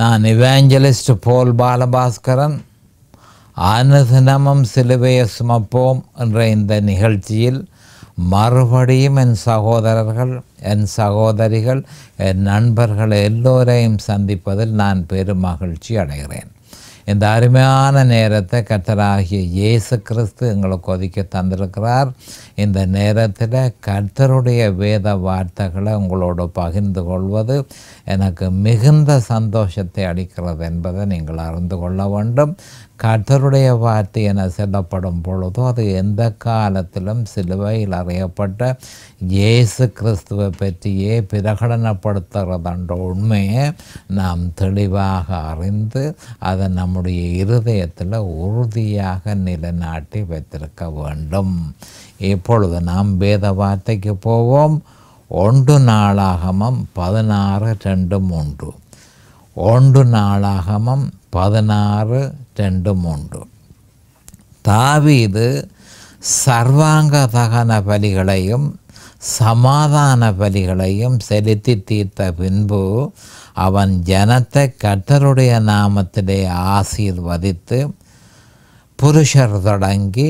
நான் இவாஞ்சலிஸ்ட் போல் பாலபாஸ்கரன் அனுதினமும் சிலுவையை சுமப்போம் என்ற இந்த நிகழ்ச்சியில் மறுபடியும் என் சகோதரர்கள் என் சகோதரிகள் என் நண்பர்கள் எல்லோரையும் சந்திப்பதில் நான் பெரும் மகிழ்ச்சி அடைகிறேன் இந்த அருமையான நேரத்தை கர்த்தராகிய இயேசு கிறிஸ்து எங்களை கொதிக்க தந்திருக்கிறார் இந்த நேரத்தில் கர்த்தருடைய வேத வார்த்தைகளை உங்களோடு பகிர்ந்து கொள்வது எனக்கு மிகுந்த சந்தோஷத்தை அளிக்கிறது என்பதை நீங்கள் அறிந்து கொள்ள வேண்டும் கர்த்தருடைய வார்த்தை என சொல்லப்படும் பொழுதோ அது எந்த காலத்திலும் சிலுவையில் அறியப்பட்ட இயேசு கிறிஸ்துவை பற்றியே பிரகடனப்படுத்துகிறதன்ற உண்மையை நாம் தெளிவாக அறிந்து அதை நம்முடைய இருதயத்தில் உறுதியாக நிலைநாட்டி வைத்திருக்க வேண்டும் இப்பொழுது நாம் வேத வார்த்தைக்கு போவோம் ஒன்று நாளாகமம் பதினாறு ரெண்டு மூன்று ஒன்று நாளாகமம் பதினாறு ரெண்டும் உண்டு தாவீது சர்வாங்க தகன பலிகளையும் சமாதான பலிகளையும் செலுத்தி தீர்த்த பின்பு அவன் ஜனத்தை கட்டருடைய நாமத்திலே ஆசீர்வதித்து புருஷர் தொடங்கி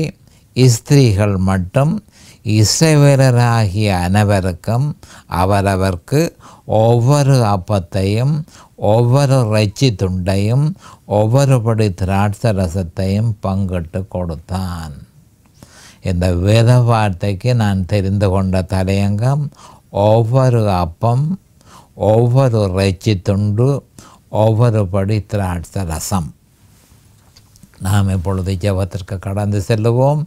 ஸ்திரீகள் மட்டும் இசைவீரராகிய அனைவருக்கும் அவரவர்க்கு ஒவ்வொரு அப்பத்தையும் ஒவ்வொரு இறைச்சி துண்டையும் ஒவ்வொரு படி திராட்சை ரசத்தையும் பங்கிட்டு கொடுத்தான் இந்த வேத வார்த்தைக்கு நான் தெரிந்து கொண்ட தலையங்கம் ஒவ்வொரு அப்பம் ஒவ்வொரு இறைச்சி துண்டு ஒவ்வொரு படி திராட்சை ரசம் நாம் இப்பொழுது ஜபத்திற்கு கடந்து செல்லுவோம்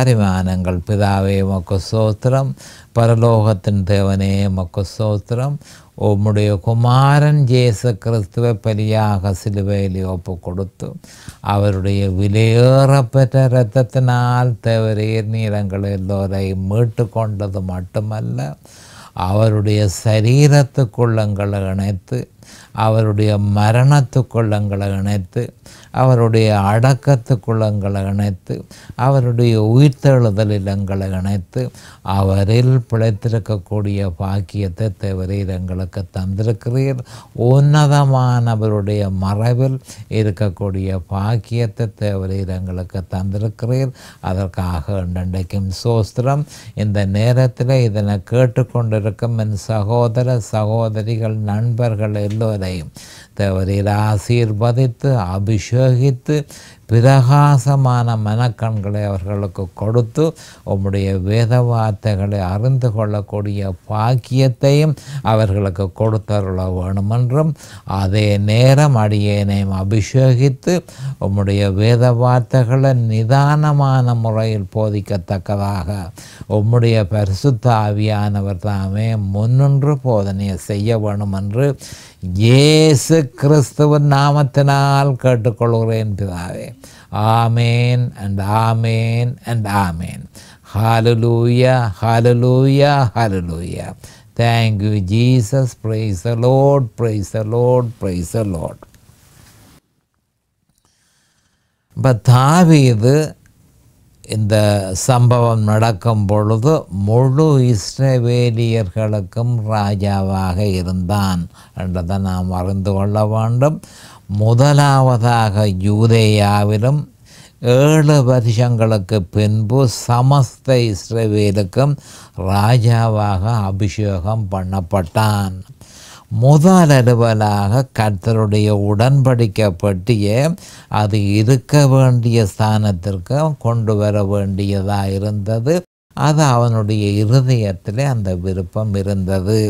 அறிவானங்கள் பிதாவே மக்கு சோத்திரம் பரலோகத்தின் தேவனே மக்கு சோத்திரம் உம்முடைய குமாரன் ஜேசு கிறிஸ்துவை பலியாக சிலுவையில் ஒப்பு கொடுத்து அவருடைய விலையேறப்பெற்ற இரத்தத்தினால் தேவரீர் நீளங்கள் எல்லோரையும் மீட்டு கொண்டது மட்டுமல்ல அவருடைய சரீரத்துக்குள்ளங்களை இணைத்து அவருடைய மரணத்துக்குள் எங்களை இணைத்து அவருடைய அடக்கத்துக்குள் எங்களை இணைத்து அவருடைய உயிர்த்தெழுதலில் எங்களை இணைத்து அவரில் பிழைத்திருக்கக்கூடிய பாக்கியத்தை தேவரீர் எங்களுக்கு தந்திருக்கிறீர் உன்னதமானவருடைய மறைவில் இருக்கக்கூடிய பாக்கியத்தை தேவரீர் எங்களுக்கு தந்திருக்கிறீர் அதற்காக இன்றைக்கும் சோஸ்திரம் இந்த நேரத்தில் இதனை கேட்டுக்கொண்டிருக்கும் என் சகோதர சகோதரிகள் நண்பர்கள் எல்லோரும் என்பதை தேவரீர் ஆசீர்வதித்து அபிஷேகித்து பிரகாசமான மனக்கண்களை அவர்களுக்கு கொடுத்து உம்முடைய வேத வார்த்தைகளை அறிந்து கொள்ளக்கூடிய பாக்கியத்தையும் அவர்களுக்கு கொடுத்தருள வேணுமென்றும் அதே நேரம் அடியேனையும் அபிஷேகித்து உம்முடைய வேத வார்த்தைகளை நிதானமான முறையில் போதிக்கத்தக்கதாக உம்முடைய பரிசுத்த ஆவியானவர் தாமே முன்னின்று போதனையை செய்ய வேணுமென்று இயேசு கிறிஸ்துவின் நாமத்தினால் கேட்டுக்கொள்கிறேன் பிதாவே Amen and Amen and Amen. Hallelujah, hallelujah, hallelujah. Thank you, Jesus. Praise the Lord, praise the Lord, praise the Lord. But David. இந்த சம்பவம் நடக்கும் பொழுது முழு இஸ்ரவேலியர்களுக்கும் ராஜாவாக இருந்தான் என்றதை நாம் அறிந்து கொள்ள வேண்டும் முதலாவதாக யூதேயாவிலும் ஏழு வருஷங்களுக்கு பின்பு சமஸ்த இஸ்ரவேலுக்கும் ராஜாவாக அபிஷேகம் பண்ணப்பட்டான் முதல் அலுவலாக கர்த்தருடைய உடன்படிக்கப்பட்டிய அது இருக்க வேண்டிய ஸ்தானத்திற்கு கொண்டு வர வேண்டியதாக இருந்தது அது அவனுடைய இருதயத்தில் அந்த விருப்பம் இருந்தது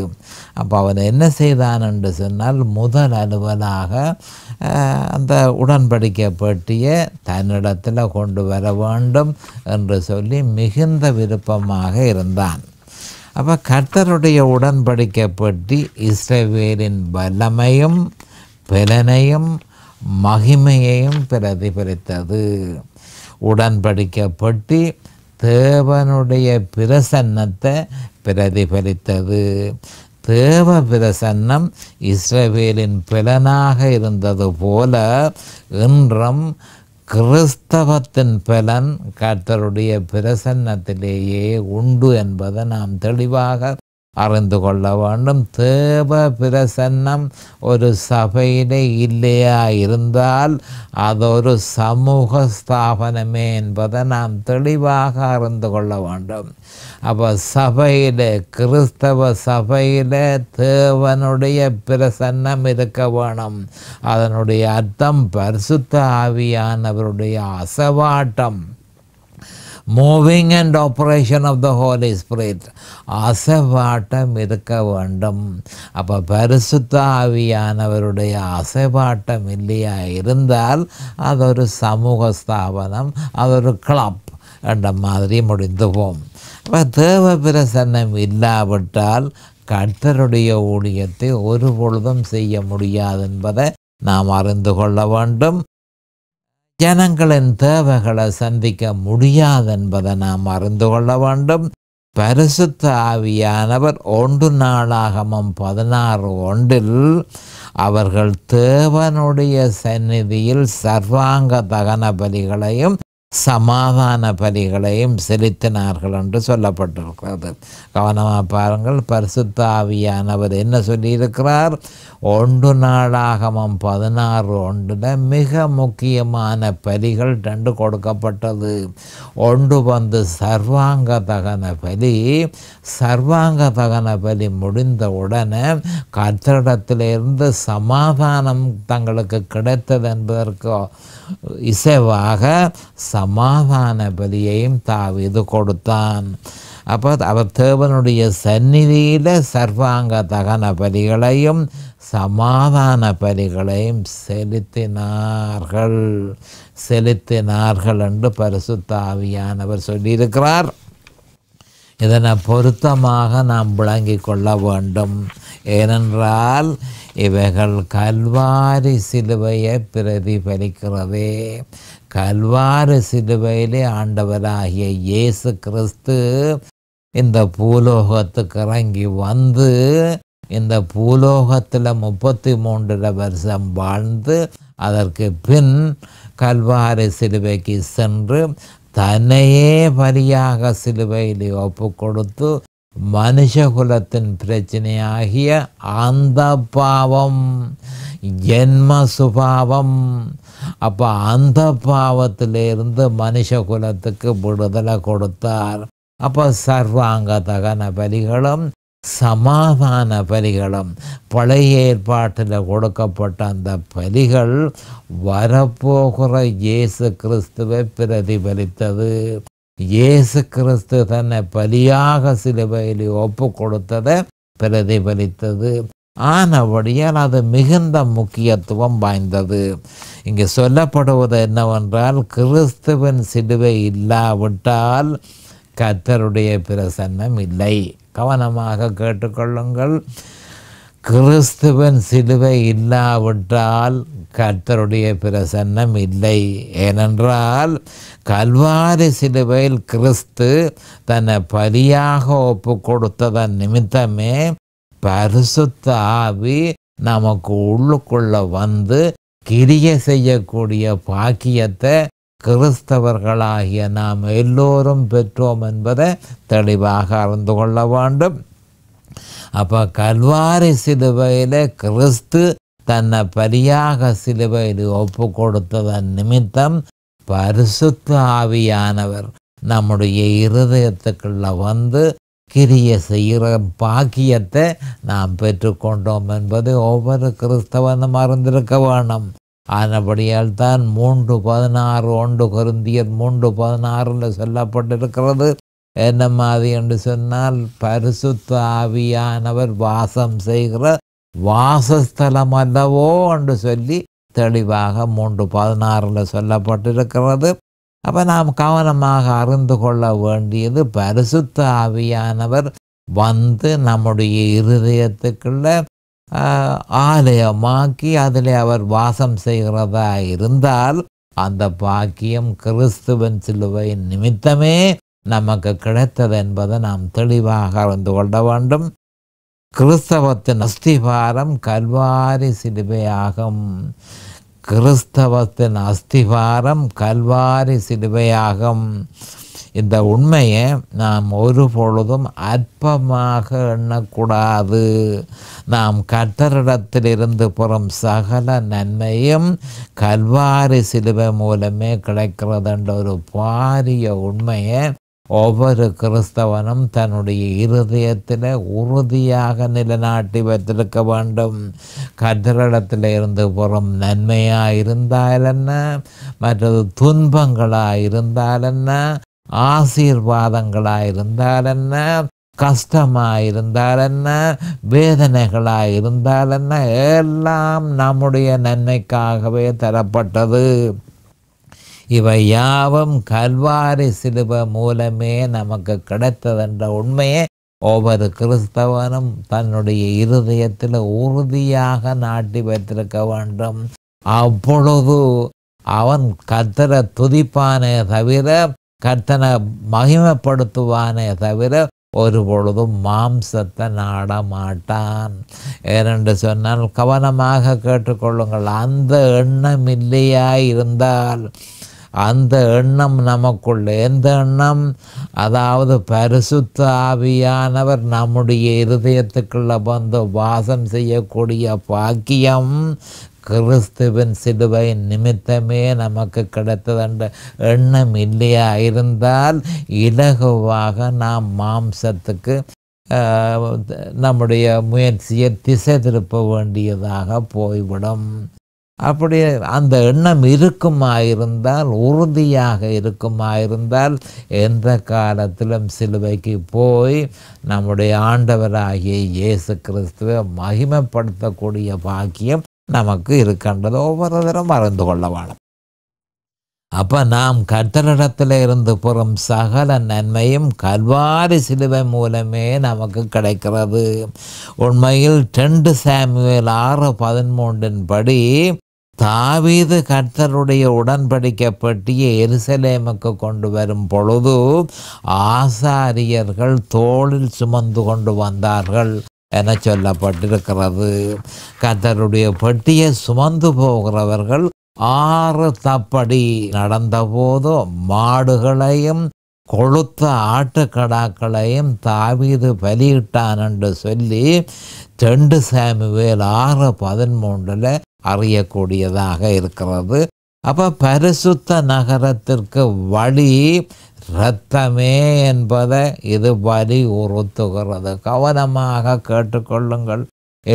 அப்போ அவன் என்ன செய்தான் என்று சொன்னால் முதல் அலுவலாக அந்த உடன்படிக்கப்பட்டிய தன்னிடத்தில் கொண்டு வர வேண்டும் என்று சொல்லி மிகுந்த விருப்பமாக இருந்தான் அப்போ கர்த்தருடைய உடன்படிக்கை பற்றி இஸ்ரவேலின் வல்லமையும் பலனையும் மகிமையையும் பிரதிபலித்தது உடன்படிக்கப்பட்டு தேவனுடைய பிரசன்னத்தை பிரதிபலித்தது தேவ பிரசன்னம் இஸ்ரவேலின் பிளனாக இருந்தது போல இன்றும் கிறிஸ்தவத்தின் பலன் கர்த்தருடைய பிரசன்னத்திலேயே உண்டு என்பதை நாம் தெளிவாக அறிந்து கொள்ள வேண்டும் தேவ பிரசன்னம் ஒரு சபையிலே இல்லையா இருந்தால் அது ஒரு சமூக ஸ்தாபனமே என்பதை நாம் தெளிவாக அறிந்து கொள்ள வேண்டும் அப்போ சபையில் கிறிஸ்தவ சபையில் தேவனுடைய பிரசன்னம் இருக்க வேணும் அதனுடைய அர்த்தம் பரிசுத்த ஆவியானவருடைய அசவாட்டம் moving and operation of the holy spirit அசைவாட்டம் இருக்க வேண்டும் அப்போ பரிசுத்த ஆவியானவருடைய அசைவாட்டம் இல்லையா இருந்தால் அது ஒரு சமூக ஸ்தாபனம் அது ஒரு கிளப் என்ற மாதிரி முடிந்து போம் அப்போ தேவ பிரசன்னம் இல்லாவிட்டால் கர்த்தருடைய ஊழியத்தை ஒரு பொழுதும் செய்ய முடியாது என்பதை நாம் அறிந்து கொள்ள வேண்டும் ஜனங்களின் தேவைகளை சந்திக்க முடியாது என்பதை நாம் அறிந்து கொள்ள வேண்டும் பரிசுத்த ஆவியானவர் ஒன்று நாளாகமும் பதினாறு ஒன்றில் அவர்கள் தேவனுடைய சந்நிதியில் சர்வாங்க தகன பலிகளையும் சமாதான பலிகளையும் செலுத்தினார்கள் என்று சொல்லப்பட்டிருக்கிறது கவனமாக பாருங்கள் பரிசுத்தாவியானவர் என்ன சொல்லியிருக்கிறார் ஒன்று நாளாகமம் பதினாறு ஒன்றில் மிக முக்கியமான பலிகள் ரெண்டு கொடுக்கப்பட்டது ஒன்று வந்து சர்வாங்க தகன பலி சர்வாங்க தகன பலி உடனே கர்த்தடத்திலிருந்து சமாதானம் தங்களுக்கு கிடைத்தது என்பதற்கு இசைவாக சமாதான பலியையும் இது கொடுத்தான் அப்போ அவர் தேவனுடைய சந்நிதியில் சர்வாங்க தகன பலிகளையும் சமாதான பலிகளையும் செலுத்தினார்கள் செலுத்தினார்கள் என்று தாவியானவர் சொல்லியிருக்கிறார் இதனை பொருத்தமாக நாம் விளங்கி கொள்ள வேண்டும் ஏனென்றால் இவைகள் கல்வாரி சிலுவையை பிரதிபலிக்கிறதே கல்வார சிலுவையிலே ஆண்டவராகிய இயேசு கிறிஸ்து இந்த பூலோகத்துக்கு இறங்கி வந்து இந்த பூலோகத்தில் முப்பத்தி மூன்றரை வருஷம் வாழ்ந்து அதற்கு பின் கல்வாரி சிலுவைக்கு சென்று தன்னையே பலியாக சிலுவையில் ஒப்பு கொடுத்து மனுஷகுலத்தின் பிரச்சனையாகிய அந்த பாவம் ஜென்ம சுபாவம் அப்போ அந்த பாவத்திலிருந்து மனுஷ குலத்துக்கு விடுதலை கொடுத்தார் அப்போ சர்வாங்க தகன பலிகளும் சமாதான பலிகளும் பழைய ஏற்பாட்டில் கொடுக்கப்பட்ட அந்த பலிகள் வரப்போகிற இயேசு கிறிஸ்துவை பிரதிபலித்தது இயேசு கிறிஸ்து தன்னை பலியாக சிலுவையில் ஒப்பு கொடுத்ததை பிரதிபலித்தது ஆனபடியால் அது மிகுந்த முக்கியத்துவம் வாய்ந்தது இங்கு சொல்லப்படுவது என்னவென்றால் கிறிஸ்துவின் சிலுவை இல்லாவிட்டால் கத்தருடைய பிரசன்னம் இல்லை கவனமாக கேட்டுக்கொள்ளுங்கள் கிறிஸ்துவின் சிலுவை இல்லாவிட்டால் கர்த்தருடைய பிரசன்னம் இல்லை ஏனென்றால் கல்வாரி சிலுவையில் கிறிஸ்து தன்னை பலியாக ஒப்பு கொடுத்ததன் நிமித்தமே பரிசுத்த ஆவி நமக்கு உள்ளுக்குள்ள வந்து கிரிய செய்யக்கூடிய பாக்கியத்தை கிறிஸ்தவர்களாகிய நாம் எல்லோரும் பெற்றோம் என்பதை தெளிவாக அறிந்து கொள்ள வேண்டும் அப்போ கல்வாரி சிலுவையில் கிறிஸ்து தன்னை பலியாக சிலுவையில் ஒப்பு கொடுத்ததன் நிமித்தம் பரிசுத்த ஆவியானவர் நம்முடைய இருதயத்துக்குள்ள வந்து கிரிய செய்கிற பாக்கியத்தை நாம் பெற்றுக்கொண்டோம் என்பது ஒவ்வொரு கிறிஸ்தவனும் மறந்திருக்க வேணும் ஆனபடியால் தான் மூன்று பதினாறு ஒன்று கருந்தியர் மூன்று பதினாறில் சொல்லப்பட்டிருக்கிறது என்ன மாதிரி என்று சொன்னால் பரிசுத்த ஆவியானவர் வாசம் செய்கிற வாசஸ்தலம் அல்லவோ என்று சொல்லி தெளிவாக மூன்று பதினாறில் சொல்லப்பட்டிருக்கிறது அப்போ நாம் கவனமாக அறிந்து கொள்ள வேண்டியது பரிசுத்த ஆவியானவர் வந்து நம்முடைய இருதயத்துக்குள்ள ஆலயமாக்கி அதில் அவர் வாசம் செய்கிறதா இருந்தால் அந்த பாக்கியம் கிறிஸ்துவன் சிலுவை நிமித்தமே நமக்கு கிடைத்தது என்பதை நாம் தெளிவாக அறிந்து கொள்ள வேண்டும் கிறிஸ்தவத்தின் அஸ்திபாரம் கல்வாரி சிலுவையாகும் கிறிஸ்தவத்தின் அஸ்திவாரம் கல்வாரி சிலுவையாகும் இந்த உண்மையை நாம் ஒரு பொழுதும் அற்பமாக எண்ணக்கூடாது நாம் கர்த்தரிடத்திலிருந்து புறம் சகல நன்மையும் கல்வாரி சிலுவை மூலமே கிடைக்கிறது என்ற ஒரு பாரிய உண்மையை ஒவ்வொரு கிறிஸ்தவனும் தன்னுடைய இருதயத்தில் உறுதியாக நிலநாட்டி வைத்திருக்க வேண்டும் கதிரிடத்தில் இருந்து புறம் நன்மையாக இருந்தால் என்ன மற்றது துன்பங்களாக இருந்தால் என்ன ஆசீர்வாதங்களாக இருந்தால் என்ன கஷ்டமாக இருந்தால் என்ன வேதனைகளாக இருந்தால் என்ன எல்லாம் நம்முடைய நன்மைக்காகவே தரப்பட்டது இவை யாவும் கல்வாரி சிலுவை மூலமே நமக்கு கிடைத்ததென்ற உண்மையை ஒவ்வொரு கிறிஸ்தவனும் தன்னுடைய இருதயத்தில் உறுதியாக நாட்டி வைத்திருக்க வேண்டும் அப்பொழுது அவன் கத்தரை துதிப்பானே தவிர கர்த்தனை மகிமைப்படுத்துவானே தவிர ஒரு பொழுதும் மாம்சத்தை நாட மாட்டான் ஏனென்று சொன்னால் கவனமாக கேட்டுக்கொள்ளுங்கள் அந்த எண்ணம் இல்லையா இருந்தால் அந்த எண்ணம் நமக்குள்ள எந்த எண்ணம் அதாவது பரிசுத்த ஆவியானவர் நம்முடைய இருதயத்துக்குள்ள வந்து வாசம் செய்யக்கூடிய பாக்கியம் கிறிஸ்துவின் சிலுவை நிமித்தமே நமக்கு கிடைத்ததென்ற எண்ணம் இல்லையா இருந்தால் இலகுவாக நாம் மாம்சத்துக்கு நம்முடைய முயற்சியை திசை திருப்ப வேண்டியதாக போய்விடும் அப்படி அந்த எண்ணம் இருக்குமாயிருந்தால் உறுதியாக இருக்குமாயிருந்தால் எந்த காலத்திலும் சிலுவைக்கு போய் நம்முடைய ஆண்டவராகிய இயேசு கிறிஸ்துவை மகிமைப்படுத்தக்கூடிய பாக்கியம் நமக்கு இருக்கின்றது ஒவ்வொரு தரம் மறந்து கொள்ள அப்போ நாம் கத்தரிடத்தில் இருந்து பெறும் சகல நன்மையும் கல்வாரி சிலுவை மூலமே நமக்கு கிடைக்கிறது உண்மையில் ரெண்டு சாமுவேல் ஆறு பதிமூன்றின் படி தாவீது கர்த்தருடைய உடன்படிக்கப்பட்டிய எருசலேமுக்கு கொண்டு வரும் பொழுது ஆசாரியர்கள் தோளில் சுமந்து கொண்டு வந்தார்கள் என சொல்லப்பட்டிருக்கிறது கர்த்தருடைய பெட்டியை சுமந்து போகிறவர்கள் ஆறு தப்படி நடந்தபோது மாடுகளையும் கொளுத்த ஆட்டுக்கடாக்களையும் தாவீது பலியிட்டான் என்று சொல்லி ரெண்டு வேல் ஆறு பதிமூன்றில் அறியக்கூடியதாக இருக்கிறது அப்போ பரிசுத்த நகரத்திற்கு வழி இரத்தமே என்பதை இது வழி உறுத்துகிறது கவனமாக கேட்டுக்கொள்ளுங்கள்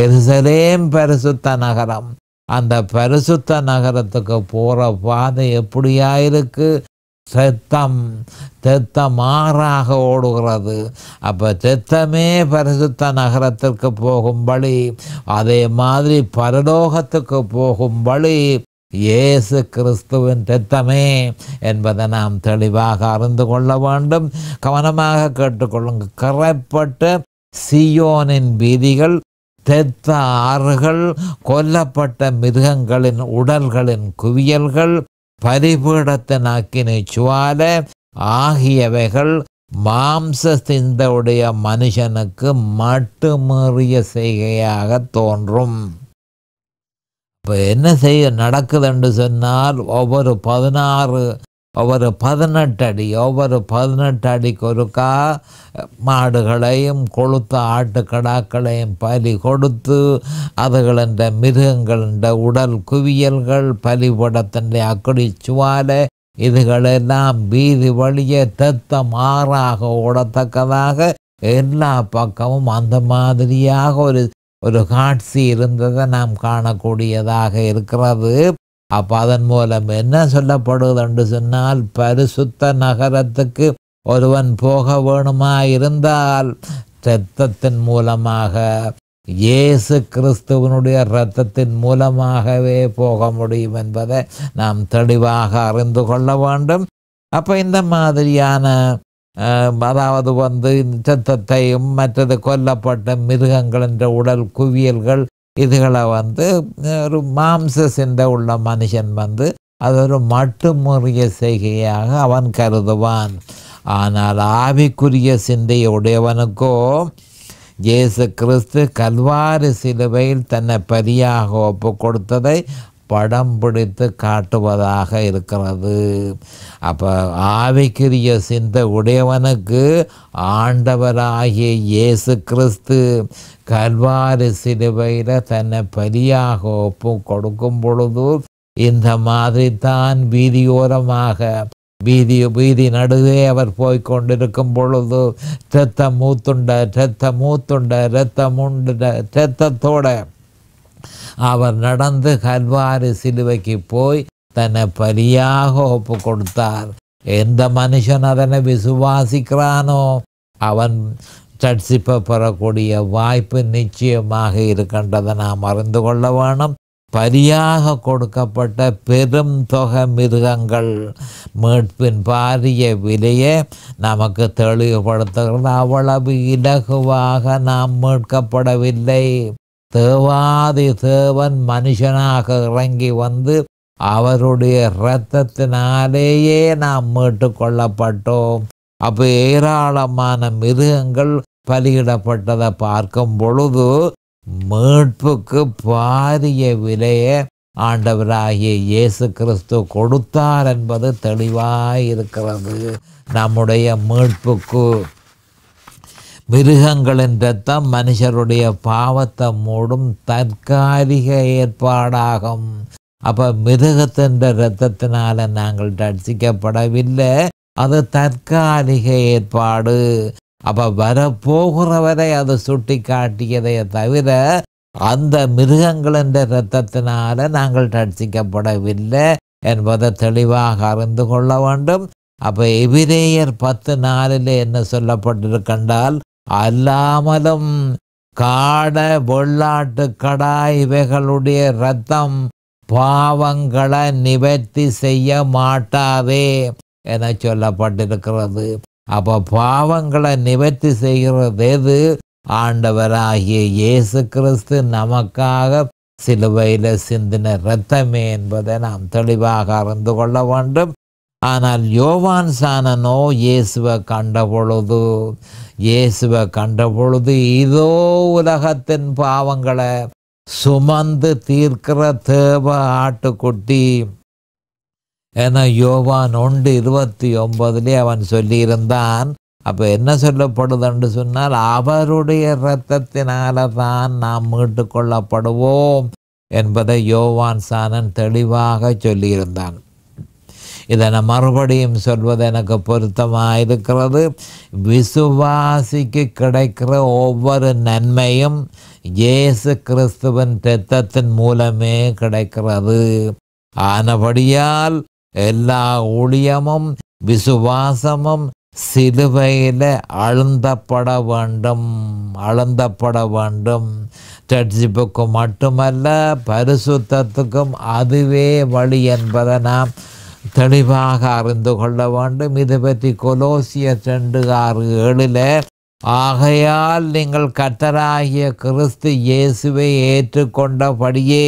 எருசலேம் பரிசுத்த நகரம் அந்த பரிசுத்த நகரத்துக்கு போகிற பாதை எப்படியா இருக்குது செத்தம் தெத்த மாறாக ஓடுகிறது அப்போ தெத்தமே பரிசுத்த நகரத்திற்கு போகும் வழி அதே மாதிரி பரலோகத்துக்கு போகும் வழி இயேசு கிறிஸ்துவின் தெத்தமே என்பதை நாம் தெளிவாக அறிந்து கொள்ள வேண்டும் கவனமாக கேட்டுக்கொள்ளுங்க கரைப்பட்ட சியோனின் வீதிகள் தெத்த ஆறுகள் கொல்லப்பட்ட மிருகங்களின் உடல்களின் குவியல்கள் பரிபீடத்தினாக்கினை சுவால ஆகியவைகள் மாம்ச சிந்தவுடைய மனுஷனுக்கு மட்டுமேறிய செய்கையாக தோன்றும் இப்போ என்ன செய்ய நடக்குதுன்னு சொன்னால் ஒவ்வொரு பதினாறு ஒவ்வொரு பதினெட்டு அடி ஒவ்வொரு பதினெட்டு அடிக்கு ஒருக்கா மாடுகளையும் கொளுத்த ஆட்டுக்கடாக்களையும் பலி கொடுத்து அதுகளின் மிருகங்களின் உடல் குவியல்கள் பலிபடத்தின் அக்கடி சுவாலை இதுகளெல்லாம் வீதி வழியே தத்த மாறாக ஓடத்தக்கதாக எல்லா பக்கமும் அந்த மாதிரியாக ஒரு ஒரு காட்சி இருந்ததை நாம் காணக்கூடியதாக இருக்கிறது அப்போ அதன் மூலம் என்ன சொல்லப்படுவது என்று சொன்னால் பரிசுத்த நகரத்துக்கு ஒருவன் போக வேணுமா இருந்தால் இரத்தத்தின் மூலமாக இயேசு கிறிஸ்துவனுடைய இரத்தத்தின் மூலமாகவே போக முடியும் என்பதை நாம் தெளிவாக அறிந்து கொள்ள வேண்டும் அப்போ இந்த மாதிரியான அதாவது வந்து சத்தத்தையும் மற்றது கொல்லப்பட்ட மிருகங்கள் என்ற உடல் குவியல்கள் இதுகளை வந்து ஒரு மாம்ச சிந்தை உள்ள மனுஷன் வந்து அது ஒரு மட்டுமுறிய செய்கையாக அவன் கருதுவான் ஆனால் ஆவிக்குரிய சிந்தையுடையவனுக்கோ இயேசு கிறிஸ்து கல்வாறு சிலுவையில் தன்னை பரியாக ஒப்பு கொடுத்ததை படம் பிடித்து காட்டுவதாக இருக்கிறது அப்போ ஆவிக்குரிய சிந்த உடையவனுக்கு ஆண்டவராகிய இயேசு கிறிஸ்து கல்வாறு சிலுவையில் தன்னை பலியாக ஒப்பு கொடுக்கும் பொழுது இந்த மாதிரி தான் வீதியோரமாக வீதி வீதி நடுவே அவர் போய் கொண்டிருக்கும் பொழுது ரத்த மூத்துண்ட ரத்த மூத்துண்ட ரத்தம் உண்டு ரத்தத்தோட அவர் நடந்து கல்வாரி சிலுவைக்கு போய் தன்னை பலியாக ஒப்பு கொடுத்தார் எந்த மனுஷன் அதனை விசுவாசிக்கிறானோ அவன் சட்சிப்ப பெறக்கூடிய வாய்ப்பு நிச்சயமாக இருக்கின்றதை நாம் அறிந்து கொள்ள வேணும் பரியாக கொடுக்கப்பட்ட பெரும் தொகை மிருகங்கள் மீட்பின் பாரிய விலையை நமக்கு தெளிவுபடுத்துகிறது அவ்வளவு இலகுவாக நாம் மீட்கப்படவில்லை தேவாதி தேவன் மனுஷனாக இறங்கி வந்து அவருடைய இரத்தத்தினாலேயே நாம் மீட்டு கொள்ளப்பட்டோம் அப்போ ஏராளமான மிருகங்கள் பலியிடப்பட்டதை பார்க்கும் பொழுது மீட்புக்கு பாரிய விலையை ஆண்டவராகிய இயேசு கிறிஸ்து கொடுத்தார் என்பது தெளிவாக இருக்கிறது நம்முடைய மீட்புக்கு மிருகங்களின் ரத்தம் மனுஷருடைய பாவத்தை மூடும் தற்காலிக ஏற்பாடாகும் அப்ப மிருகத்தின் ரத்தத்தினால நாங்கள் ரட்சிக்கப்படவில்லை அது தற்காலிக ஏற்பாடு அப்ப வரப்போகிறவரை அது சுட்டி காட்டியதையே தவிர அந்த மிருகங்களின் இரத்தத்தினால நாங்கள் ரட்சிக்கப்படவில்லை என்பதை தெளிவாக அறிந்து கொள்ள வேண்டும் அப்ப எபிரேயர் பத்து நாளில் என்ன சொல்லப்பட்டிருக்கின்றால் அல்லாமலும் காட வெள்ளாட்டு கடா இவைகளுடைய ரத்தம் பாவங்களை நிவர்த்தி செய்ய மாட்டாதே என சொல்லப்பட்டிருக்கிறது அப்போ பாவங்களை நிவர்த்தி செய்கிறது எது ஆண்டவராகிய இயேசு கிறிஸ்து நமக்காக சிலுவையில் சிந்தின இரத்தமே என்பதை நாம் தெளிவாக அறிந்து கொள்ள வேண்டும் ஆனால் யோவான் சானனோ இயேசுவை கண்ட பொழுது இயேசுவை கண்டபொழுது இதோ உலகத்தின் பாவங்களை சுமந்து தீர்க்கிற தேவ ஆட்டுக்குட்டி என யோவான் ஒன்று இருபத்தி ஒன்பதுலே அவன் சொல்லியிருந்தான் அப்போ என்ன சொல்லப்படுதுன்னு சொன்னால் அவருடைய இரத்தத்தினால தான் நாம் மீட்டு கொள்ளப்படுவோம் என்பதை யோவான் சானன் தெளிவாக சொல்லியிருந்தான் இதை நான் மறுபடியும் சொல்வது எனக்கு பொருத்தமாக இருக்கிறது விசுவாசிக்கு கிடைக்கிற ஒவ்வொரு நன்மையும் இயேசு கிறிஸ்துவின் திட்டத்தின் மூலமே கிடைக்கிறது ஆனபடியால் எல்லா ஊழியமும் விசுவாசமும் சிலுவையில் அழுந்தப்பட வேண்டும் அழுந்தப்பட வேண்டும் சர்ச்சிப்புக்கு மட்டுமல்ல பரிசுத்தத்துக்கும் அதுவே வழி என்பதை நாம் தெளிவாக அறிந்து கொள்ள வேண்டும் இது பற்றி கொலோசிய ரெண்டு ஆறு ஏழில் ஆகையால் நீங்கள் கத்தராகிய கிறிஸ்து இயேசுவை ஏற்றுக்கொண்டபடியே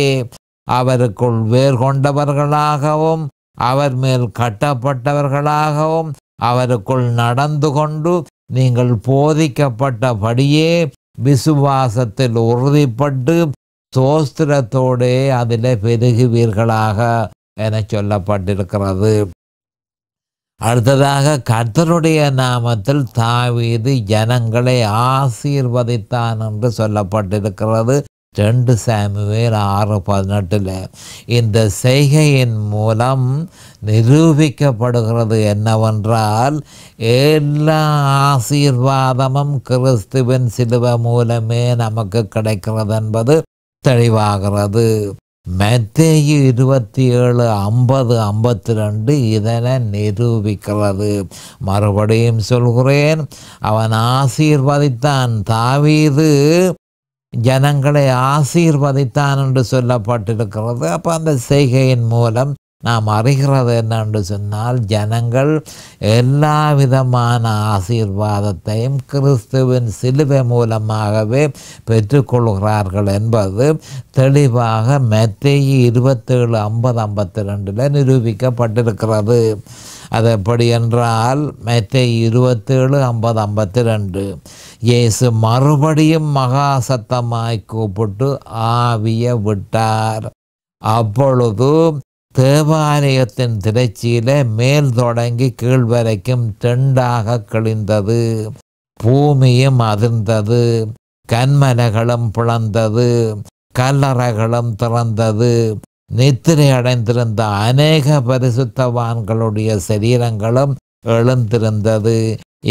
அவருக்குள் வேர் கொண்டவர்களாகவும் அவர் மேல் கட்டப்பட்டவர்களாகவும் அவருக்குள் நடந்து கொண்டு நீங்கள் போதிக்கப்பட்டபடியே விசுவாசத்தில் உறுதிப்பட்டு சோஸ்திரத்தோடே அதில் பெருகுவீர்களாக என சொல்லப்பட்டிருக்கிறது அடுத்ததாக கர்த்தருடைய நாமத்தில் தாவீது ஜனங்களை ஆசீர்வதித்தான் என்று சொல்லப்பட்டிருக்கிறது ரெண்டு சாமுவேல் ஆறு பதினெட்டில் இந்த செய்கையின் மூலம் நிரூபிக்கப்படுகிறது என்னவென்றால் எல்லா ஆசீர்வாதமும் கிறிஸ்துவின் சிலுவை மூலமே நமக்கு கிடைக்கிறது என்பது தெளிவாகிறது மத்தேயு இருபத்தி ஏழு ஐம்பது ஐம்பத்தி ரெண்டு இதனை நிரூபிக்கிறது மறுபடியும் சொல்கிறேன் அவன் ஆசீர்வதித்தான் தாவீது ஜனங்களை ஆசீர்வதித்தான் என்று சொல்லப்பட்டிருக்கிறது அப்போ அந்த செய்கையின் மூலம் நாம் அறிகிறது என்னென்று சொன்னால் ஜனங்கள் எல்லா விதமான ஆசீர்வாதத்தையும் கிறிஸ்துவின் சிலுவை மூலமாகவே பெற்றுக்கொள்கிறார்கள் என்பது தெளிவாக மெத்தேயி இருபத்தேழு ஐம்பது ஐம்பத்தி ரெண்டில் நிரூபிக்கப்பட்டிருக்கிறது அது எப்படி என்றால் மெத்தை இருபத்தேழு ஐம்பது ஐம்பத்தி ரெண்டு இயேசு மறுபடியும் மகா சத்தமாய் கூப்பிட்டு ஆவிய விட்டார் அப்பொழுது தேவாலயத்தின் திரைச்சியில மேல் தொடங்கி கீழ் வரைக்கும் தெண்டாக கிழிந்தது பூமியும் அதிர்ந்தது கண்மலைகளும் பிளந்தது கல்லறைகளும் திறந்தது நித்திரை அடைந்திருந்த அநேக பரிசுத்தவான்களுடைய சரீரங்களும் எழுந்திருந்தது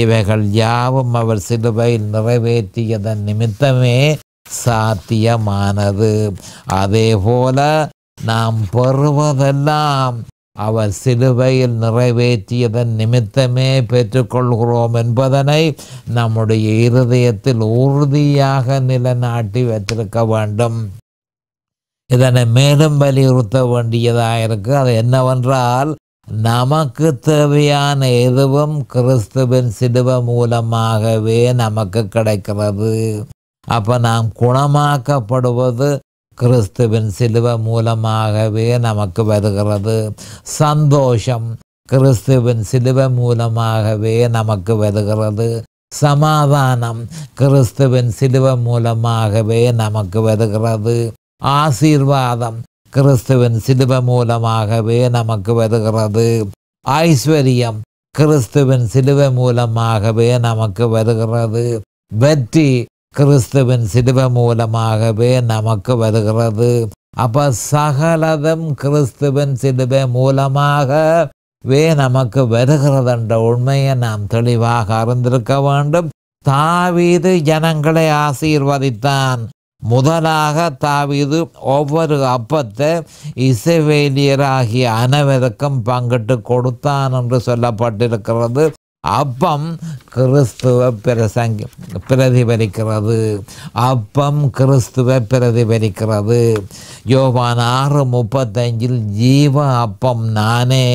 இவைகள் யாவும் அவர் சிலுவையில் நிறைவேற்றியதன் நிமித்தமே சாத்தியமானது அதே போல நாம் பெறுவதெல்லாம் அவர் சிலுவையில் நிறைவேற்றியதன் நிமித்தமே பெற்றுக்கொள்கிறோம் என்பதனை நம்முடைய இருதயத்தில் உறுதியாக நிலநாட்டி வைத்திருக்க வேண்டும் இதனை மேலும் வலியுறுத்த வேண்டியதாக இருக்கு அது என்னவென்றால் நமக்கு தேவையான எதுவும் கிறிஸ்துவின் சிலுவை மூலமாகவே நமக்கு கிடைக்கிறது அப்போ நாம் குணமாக்கப்படுவது கிறிஸ்துவின் சிலுவை மூலமாகவே நமக்கு வருகிறது சந்தோஷம் கிறிஸ்துவின் சிலுவை மூலமாகவே நமக்கு வருகிறது சமாதானம் கிறிஸ்துவின் சிலுவை மூலமாகவே நமக்கு வருகிறது ஆசீர்வாதம் கிறிஸ்துவின் சிலுவை மூலமாகவே நமக்கு வருகிறது ஐஸ்வர்யம் கிறிஸ்துவின் சிலுவை மூலமாகவே நமக்கு வருகிறது வெற்றி கிறிஸ்துவின் சிலுவை மூலமாகவே நமக்கு வருகிறது அப்ப சகலதும் கிறிஸ்துவின் சிலுவை வே நமக்கு வருகிறது என்ற உண்மையை நாம் தெளிவாக அறிந்திருக்க வேண்டும் தாவீது ஜனங்களை ஆசீர்வதித்தான் முதலாக தாவீது ஒவ்வொரு அப்பத்தை இசைவேலியராகிய அனைவருக்கும் பங்கிட்டு கொடுத்தான் என்று சொல்லப்பட்டிருக்கிறது அப்பம் கிறிஸ்துவ பிரசங்க பிரதிபலிக்கிறது அப்பம் கிறிஸ்துவ பிரதிபலிக்கிறது யோவான் ஆறு முப்பத்தஞ்சில் ஜீவ அப்பம் நானே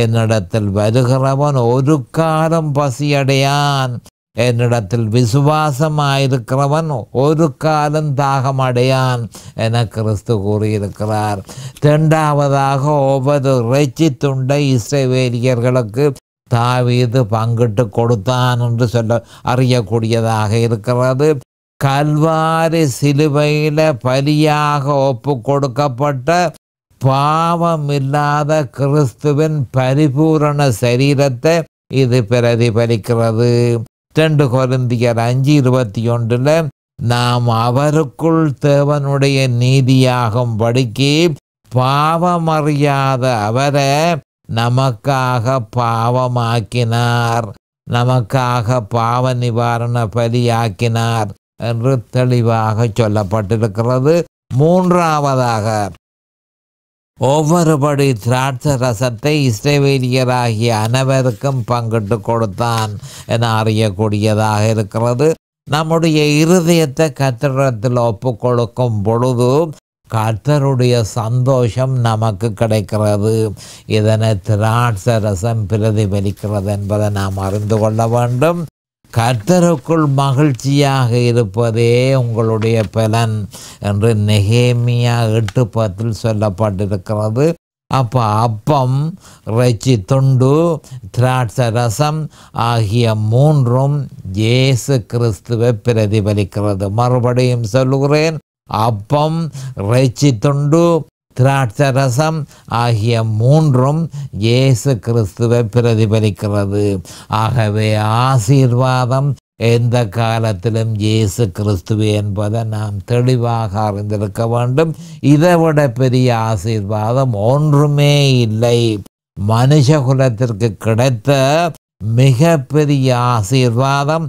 என்னிடத்தில் வருகிறவன் ஒரு காலம் பசியடையான் என்னிடத்தில் விசுவாசமாயிருக்கிறவன் ஒரு காலம் தாகமடையான் என கிறிஸ்து கூறியிருக்கிறார் இரண்டாவதாக ஒவ்வொரு இறைச்சி துண்டை இஸ்ரேவேலியர்களுக்கு தாவீது பங்கிட்டு கொடுத்தான் என்று சொல்ல அறியக்கூடியதாக இருக்கிறது கல்வாரி சிலுவையில் பலியாக ஒப்பு கொடுக்கப்பட்ட பாவம் இல்லாத கிறிஸ்துவின் பரிபூரண சரீரத்தை இது பிரதிபலிக்கிறது ரெண்டு குருந்தியர் அஞ்சு இருபத்தி ஒன்றில் நாம் அவருக்குள் தேவனுடைய நீதியாகும் படிக்கு பாவமறியாத அவரை நமக்காக பாவமாக்கினார் நமக்காக பாவ நிவாரண பலியாக்கினார் என்று தெளிவாக சொல்லப்பட்டிருக்கிறது மூன்றாவதாக ஒவ்வொருபடி திராட்ச ரசத்தை இஸ்ரேவேலியராகிய அனைவருக்கும் பங்கிட்டு கொடுத்தான் என அறியக்கூடியதாக இருக்கிறது நம்முடைய இருதயத்தை கத்திரத்தில் ஒப்பு கொடுக்கும் பொழுது கர்த்தருடைய சந்தோஷம் நமக்கு கிடைக்கிறது இதனை திராட்ச ரசம் பிரதிபலிக்கிறது என்பதை நாம் அறிந்து கொள்ள வேண்டும் கர்த்தருக்குள் மகிழ்ச்சியாக இருப்பதே உங்களுடைய பலன் என்று நெகேமியா எட்டு பத்தில் சொல்லப்பட்டிருக்கிறது அப்போ அப்பம் இறைச்சி தொண்டு திராட்சை ரசம் ஆகிய மூன்றும் இயேசு கிறிஸ்துவை பிரதிபலிக்கிறது மறுபடியும் சொல்லுகிறேன் அப்பம் ரச்சித்துண்டு திராட்சரசம் ஆகிய மூன்றும் இயேசு கிறிஸ்துவை பிரதிபலிக்கிறது ஆகவே ஆசீர்வாதம் எந்த காலத்திலும் இயேசு கிறிஸ்துவே என்பதை நாம் தெளிவாக அறிந்திருக்க வேண்டும் இதை விட பெரிய ஆசீர்வாதம் ஒன்றுமே இல்லை மனுஷகுலத்திற்கு கிடைத்த மிக பெரிய ஆசீர்வாதம்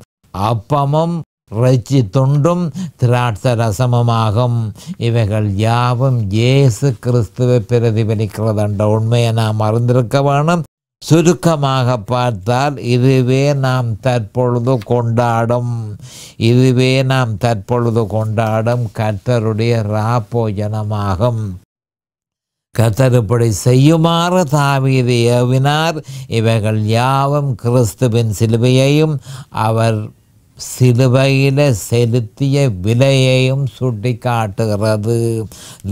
அப்பமும் இறைச்சி துண்டும் திராட்ச ரசமுமாகும் இவைகள் யாவும் இயேசு கிறிஸ்துவை என்ற உண்மையை நாம் அறிந்திருக்க வேணும் சுருக்கமாக பார்த்தால் இதுவே நாம் தற்பொழுது கொண்டாடும் இதுவே நாம் தற்பொழுது கொண்டாடும் கர்த்தருடைய ராப்போஜனமாகும் கர்த்தர் இப்படி செய்யுமாறு தாவீது ஏவினார் இவைகள் யாவும் கிறிஸ்துவின் சிலுவையையும் அவர் சிலுவையில் செலுத்திய விலையையும் சுட்டி காட்டுகிறது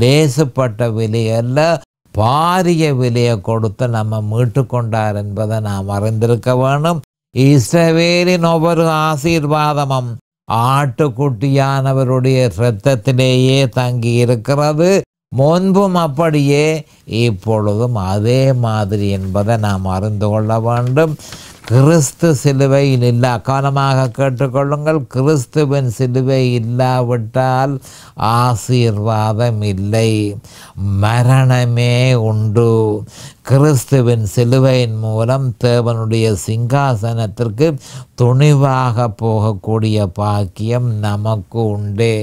லேசுப்பட்ட விலையல்ல பாரிய விலையை கொடுத்து நம்ம மீட்டு கொண்டார் என்பதை நாம் அறிந்திருக்க வேண்டும் இஸ்ரவேலின் ஒவ்வொரு ஆசீர்வாதமும் ஆட்டுக்குட்டியானவருடைய இரத்தத்திலேயே தங்கி இருக்கிறது முன்பும் அப்படியே இப்பொழுதும் அதே மாதிரி என்பதை நாம் அறிந்து கொள்ள வேண்டும் கிறிஸ்து சிலுவையில் இல்லா கவனமாக கேட்டுக்கொள்ளுங்கள் கிறிஸ்துவின் சிலுவை இல்லாவிட்டால் ஆசீர்வாதம் இல்லை மரணமே உண்டு கிறிஸ்துவின் சிலுவையின் மூலம் தேவனுடைய சிங்காசனத்திற்கு துணிவாக போகக்கூடிய பாக்கியம் நமக்கு உண்டே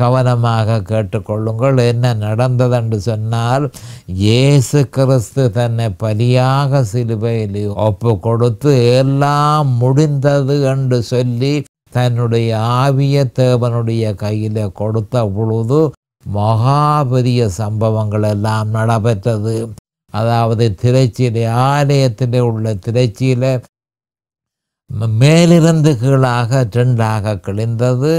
கவனமாக கேட்டுக்கொள்ளுங்கள் என்ன நடந்தது என்று சொன்னால் இயேசு கிறிஸ்து தன்னை பலியாக சிலுவையில் ஒப்பு கொடுத்து எல்லாம் முடிந்தது என்று சொல்லி தன்னுடைய ஆவிய தேவனுடைய கையில் கொடுத்த பொழுது மகாபெரிய சம்பவங்கள் எல்லாம் நடைபெற்றது அதாவது திரைச்சியிலே ஆலயத்தில் உள்ள திரைச்சியில் மேலிருந்து கீழாக ரெண்டாக கிழிந்தது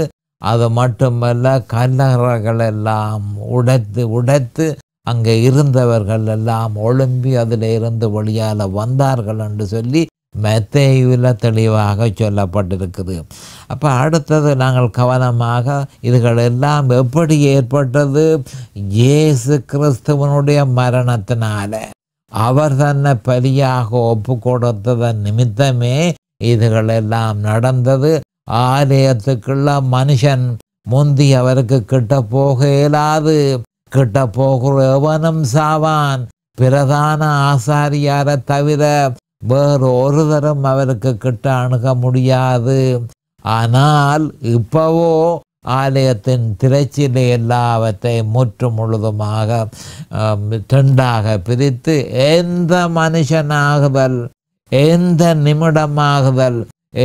அது மட்டுமல்ல கல்லறைகள் எல்லாம் உடைத்து உடைத்து அங்கே இருந்தவர்கள் எல்லாம் ஒழும்பி அதில் இருந்து வழியால் வந்தார்கள் என்று சொல்லி மெத்தேயுவில் தெளிவாக சொல்லப்பட்டிருக்குது அப்போ அடுத்தது நாங்கள் கவனமாக இதுகள் எல்லாம் எப்படி ஏற்பட்டது இயேசு கிறிஸ்துவனுடைய மரணத்தினால அவர் தன்னை பலியாக ஒப்பு கொடுத்ததன் நிமித்தமே இதுகள் எல்லாம் நடந்தது ஆலயத்துக்குள்ள மனுஷன் முந்தி அவருக்கு கிட்ட போக இயலாது கிட்ட போகிற எவனும் சாவான் பிரதான ஆசாரியாரை தவிர வேறு ஒரு தரம் அவருக்கு கிட்ட அணுக முடியாது ஆனால் இப்போவோ ஆலயத்தின் திரைச்சிலை எல்லாவற்றையும் முற்று முழுதுமாக ரெண்டாக பிரித்து எந்த மனுஷனாகுதல் எந்த நிமிடமாகுதல்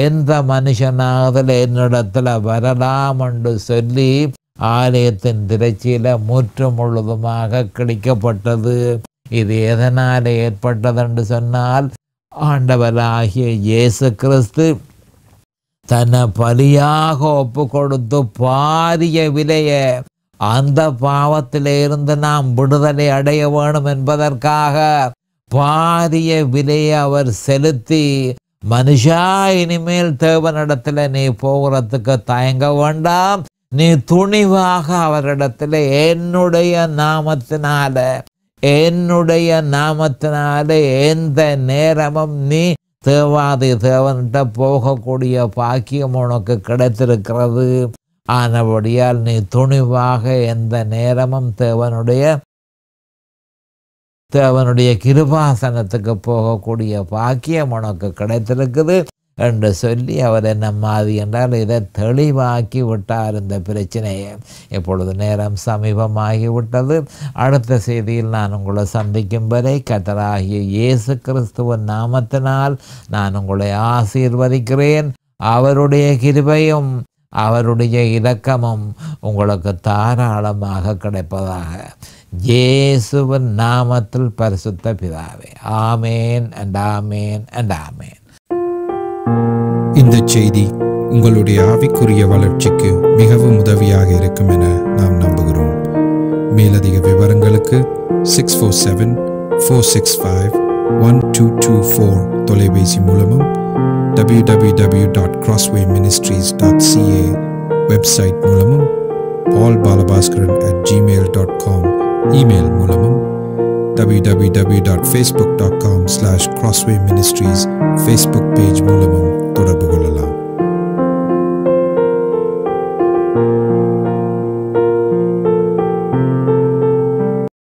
எந்த மனுஷனாகுதல் என்னிடத்தில் வரலாம் என்று சொல்லி ஆலயத்தின் திரைச்சியில் முற்று முழுதுமாக கிழிக்கப்பட்டது இது எதனால் ஏற்பட்டதென்று சொன்னால் ஆண்டவராகிய இயேசு கிறிஸ்து தன்னை பலியாக ஒப்பு கொடுத்து பாரிய விலையை அந்த பாவத்திலிருந்து நாம் விடுதலை அடைய வேணும் என்பதற்காக பாரிய விலையை அவர் செலுத்தி மனுஷா இனிமேல் தேவனிடத்தில் நீ போகிறதுக்கு தயங்க வேண்டாம் நீ துணிவாக அவரிடத்தில் என்னுடைய நாமத்தினால என்னுடைய நாமத்தினாலே எந்த நேரமும் நீ தேவாதி தேவன்கிட்ட போகக்கூடிய பாக்கியம் உனக்கு கிடைத்திருக்கிறது ஆனபடியால் நீ துணிவாக எந்த நேரமும் தேவனுடைய தேவனுடைய கிருபாசனத்துக்கு போகக்கூடிய பாக்கியம் உனக்கு கிடைத்திருக்குது என்று சொல்லி அவர் என்ன மாறி என்றால் இதை தெளிவாக்கி விட்டார் இந்த பிரச்சனையை இப்பொழுது நேரம் சமீபமாகிவிட்டது அடுத்த செய்தியில் நான் உங்களை சந்திக்கும் வரை கத்தராகிய இயேசு கிறிஸ்துவன் நாமத்தினால் நான் உங்களை ஆசீர்வதிக்கிறேன் அவருடைய கிருபையும் அவருடைய இலக்கமும் உங்களுக்கு தாராளமாக கிடைப்பதாக இயேசுவின் நாமத்தில் பரிசுத்த பிதாவே ஆமேன் அண்ட் ஆமேன் அண்ட் ஆமேன் இந்த செய்தி உங்களுடைய ஆவிக்குரிய வளர்ச்சிக்கு மிகவும் உதவியாக இருக்கும் என நாம் நம்புகிறோம் மேலதிக விவரங்களுக்கு six four seven four six five one two two four தொலைபேசி மூலமும் W W W dot Crossway Ministries dot CA website மூலமும் Paul Balabaskaran at Gmail dot com email மூலமும் dot dot Facebook com slash Crossway Ministries Facebook page மூலமும் தொடர்பு கொள்ளலாம்